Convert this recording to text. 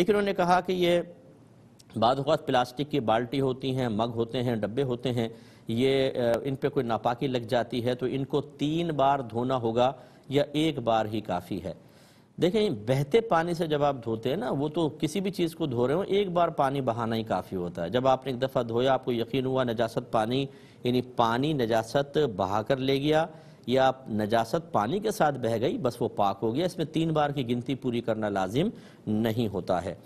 एक इन्होंने कहा कि ये बाद प्लास्टिक की बाल्टी होती हैं मग होते हैं डब्बे होते हैं ये इन पे कोई नापाकी लग जाती है तो इनको तीन बार धोना होगा या एक बार ही काफ़ी है देखें बहते पानी से जब आप धोते हैं ना वो तो किसी भी चीज़ को धो रहे हो एक बार पानी बहाना ही काफ़ी होता है जब आपने एक दफ़ा धोया आपको यकीन हुआ नजासत पानी यानी पानी नजासत बहा कर ले गया या नजासत पानी के साथ बह गई बस वो पाक हो गया इसमें तीन बार की गिनती पूरी करना लाजिम नहीं होता है